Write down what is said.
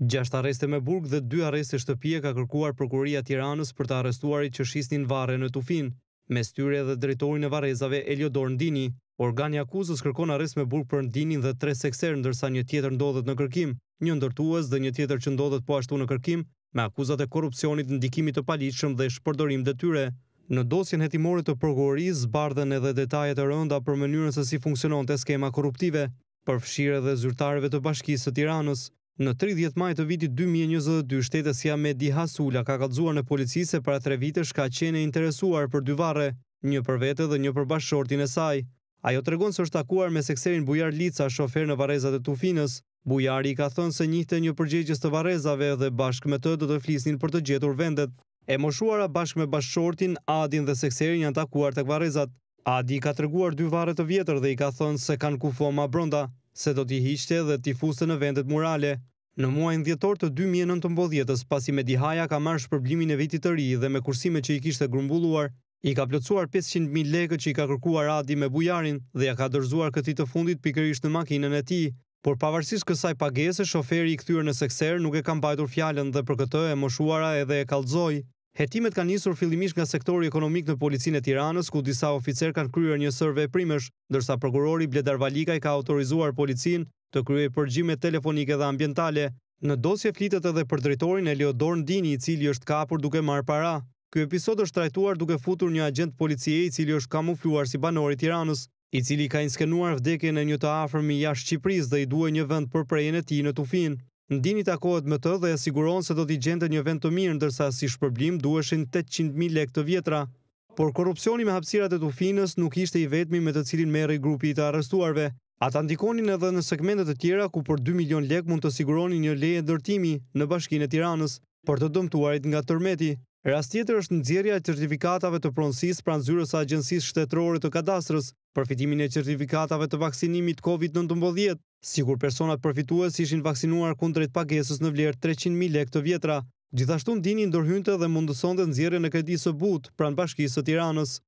Gjashtë arreste me burg dhe dy arreste shtëpie ka kërkuar Prokuroria Tiranës për të arrestuar i që shisnin vare në Tufin, me styre dhe drejtorin e varezave Eliodor Ndini. Organi akuzës kërkon arrest me burg për Ndinin dhe tre sekser, ndërsa një tjetër ndodhet në kërkim, një ndërtues dhe një tjetër që ndodhet po ashtu në kërkim, me akuzat e korupcionit në dikimit të paliqëm dhe shpërdorim dhe tyre. Në dosjen hetimore të prokuroris, bardhen edhe detajet e rënda për mënyrën se si funksionon të skema korruptive, për dhe zyrtareve të bashkisë të tiranës. Në 30 maj të vitit 2022, shtetësja me Diha Sula ka kalzua në polici se para tre vitësh ka qene interesuar për dy vare, një për vete dhe një për bashortin e saj. Ajo të regonë së është takuar me sekserin Bujar Lica, shofer në varezat e Tufinës. Bujari ka thënë se njëhte një përgjegjës të varezave dhe bashkë me të do të flisnin për të gjetur vendet. E moshuara bashkë me bashortin, Adin dhe sekserin janë takuar të kvarezat. Adi ka të reguar dy vare të vjetër dhe i ka thënë se kanë kufoma bronda se do t'i hishte dhe t'i fuste në vendet murale. Në muajnë djetor të 2019, pasi Medihaja ka marrë shpërblimin e vitit të ri dhe me kursime që i kishte grumbulluar, i ka plëcuar 500.000 leke që i ka kërkuar Adi me bujarin dhe ja ka dërzuar këti të fundit pikërisht në makinën e ti. Por pavarësisht kësaj pagese, shoferi i këtyrë në sekser nuk e kam bajtur fjallën dhe për këtë e moshuara edhe e kalzoj. Hetimet kanë nisur fillimisht nga sektori ekonomik në policinë e Tiranës, ku disa oficer kanë kryer një sër primësh, ndërsa prokurori Bledar Valikaj ka autorizuar policinë të kryej përgjime telefonike dhe ambientale. Në dosje flitet edhe për drejtorin Eliodor Ndini, i cili është kapur duke marrë para. Ky episod është trajtuar duke futur një agent policie i cili është kamufluar si banori i Tiranës, i cili ka inskenuar vdekjen e një të afërm i jashtë Shqipërisë dhe i duhej një vend për prejen e tij në Tufin. Ndini takohet me të dhe e siguron se do t'i gjente një vend të mirë, ndërsa si shpërblim duheshin 800.000 lek të vjetra. Por korupcioni me hapsirat e të nuk ishte i vetmi me të cilin meri grupi i të arrestuarve. Ata ndikonin edhe në segmentet të tjera, ku për 2 milion lek mund të siguroni një leje dërtimi në bashkin e tiranës, për të dëmtuarit nga tërmeti. Rast tjetër është në dzirja e certifikatave të pronsis pranë zyrës a agjensis shtetërore të kadastrës, përfitimin e certifikatave të vaksinimit COVID-19, Sigur personat përfituës ishin vaksinuar kundrejt pagesës në vlerë 300.000 lek të vjetra, gjithashtu në dini ndërhynte dhe mundësonde nëzjerën e kredisë së but pranë bashkisë të tiranës.